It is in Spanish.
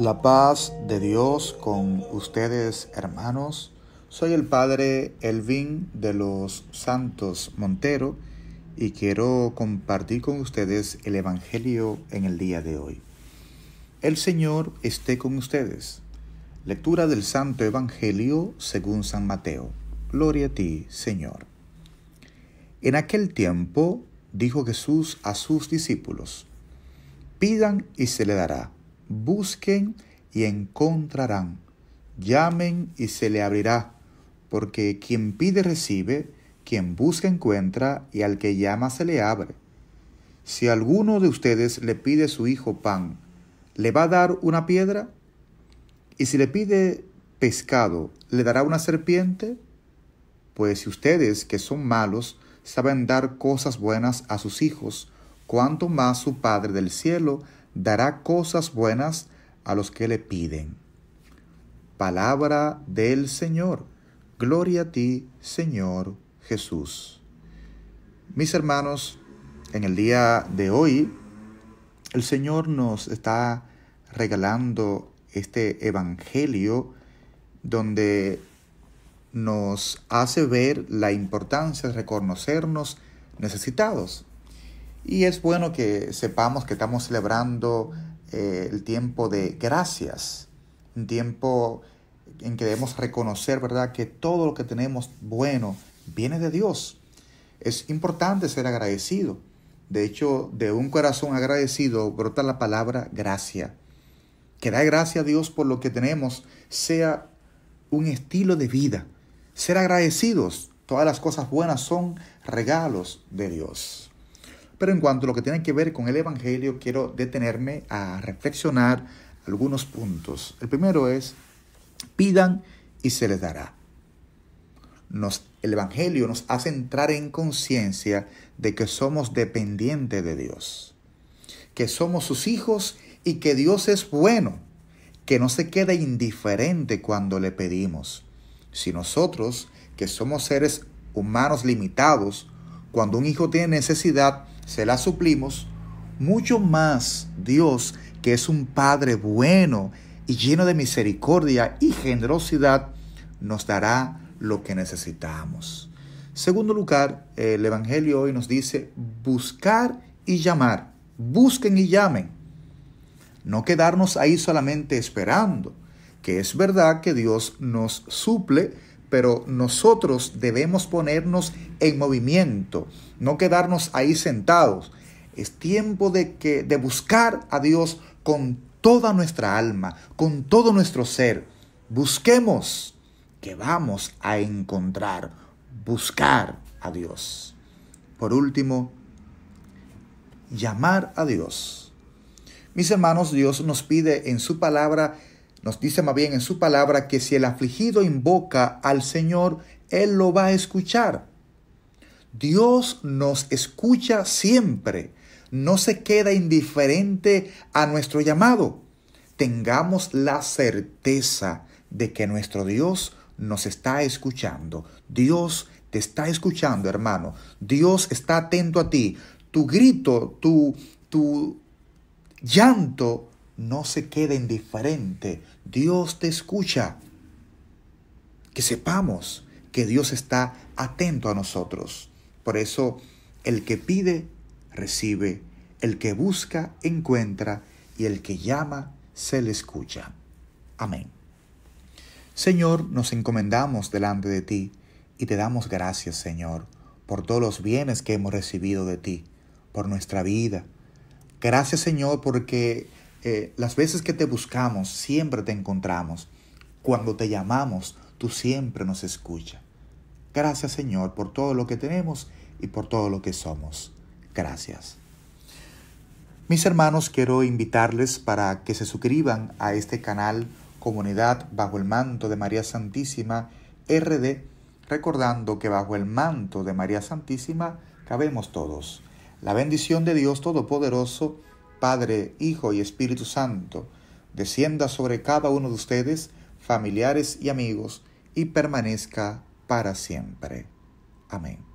La paz de Dios con ustedes, hermanos. Soy el Padre Elvin de los Santos Montero y quiero compartir con ustedes el Evangelio en el día de hoy. El Señor esté con ustedes. Lectura del Santo Evangelio según San Mateo. Gloria a ti, Señor. En aquel tiempo dijo Jesús a sus discípulos, pidan y se le dará Busquen y encontrarán. Llamen y se le abrirá, porque quien pide recibe, quien busca encuentra, y al que llama se le abre. Si alguno de ustedes le pide a su hijo pan, ¿le va a dar una piedra? ¿Y si le pide pescado, ¿le dará una serpiente? Pues si ustedes, que son malos, saben dar cosas buenas a sus hijos, cuanto más su Padre del cielo dará cosas buenas a los que le piden. Palabra del Señor. Gloria a ti, Señor Jesús. Mis hermanos, en el día de hoy, el Señor nos está regalando este Evangelio donde nos hace ver la importancia de reconocernos necesitados. Y es bueno que sepamos que estamos celebrando eh, el tiempo de gracias, un tiempo en que debemos reconocer, ¿verdad?, que todo lo que tenemos bueno viene de Dios. Es importante ser agradecido. De hecho, de un corazón agradecido brota la palabra gracia. Que da gracia a Dios por lo que tenemos sea un estilo de vida. Ser agradecidos. Todas las cosas buenas son regalos de Dios. Pero en cuanto a lo que tiene que ver con el Evangelio, quiero detenerme a reflexionar algunos puntos. El primero es, pidan y se les dará. el Evangelio nos hace entrar en conciencia de que somos dependientes de Dios, que somos sus hijos y que Dios es bueno, que no se queda indiferente cuando le pedimos. Si nosotros, que somos seres humanos limitados, cuando un hijo tiene necesidad, se la suplimos, mucho más Dios, que es un Padre bueno y lleno de misericordia y generosidad, nos dará lo que necesitamos. Segundo lugar, el Evangelio hoy nos dice buscar y llamar. Busquen y llamen. No quedarnos ahí solamente esperando, que es verdad que Dios nos suple pero nosotros debemos ponernos en movimiento, no quedarnos ahí sentados. Es tiempo de, que, de buscar a Dios con toda nuestra alma, con todo nuestro ser. Busquemos que vamos a encontrar, buscar a Dios. Por último, llamar a Dios. Mis hermanos, Dios nos pide en su palabra nos dice más bien en su palabra que si el afligido invoca al Señor, Él lo va a escuchar. Dios nos escucha siempre, no se queda indiferente a nuestro llamado. Tengamos la certeza de que nuestro Dios nos está escuchando. Dios te está escuchando, hermano. Dios está atento a ti. Tu grito, tu, tu llanto, no se quede indiferente. Dios te escucha. Que sepamos que Dios está atento a nosotros. Por eso, el que pide, recibe. El que busca, encuentra. Y el que llama, se le escucha. Amén. Señor, nos encomendamos delante de ti y te damos gracias, Señor, por todos los bienes que hemos recibido de ti, por nuestra vida. Gracias, Señor, porque eh, las veces que te buscamos, siempre te encontramos. Cuando te llamamos, tú siempre nos escuchas. Gracias Señor por todo lo que tenemos y por todo lo que somos. Gracias. Mis hermanos, quiero invitarles para que se suscriban a este canal Comunidad bajo el manto de María Santísima RD, recordando que bajo el manto de María Santísima cabemos todos. La bendición de Dios Todopoderoso, Padre, Hijo y Espíritu Santo, descienda sobre cada uno de ustedes, familiares y amigos, y permanezca para siempre. Amén.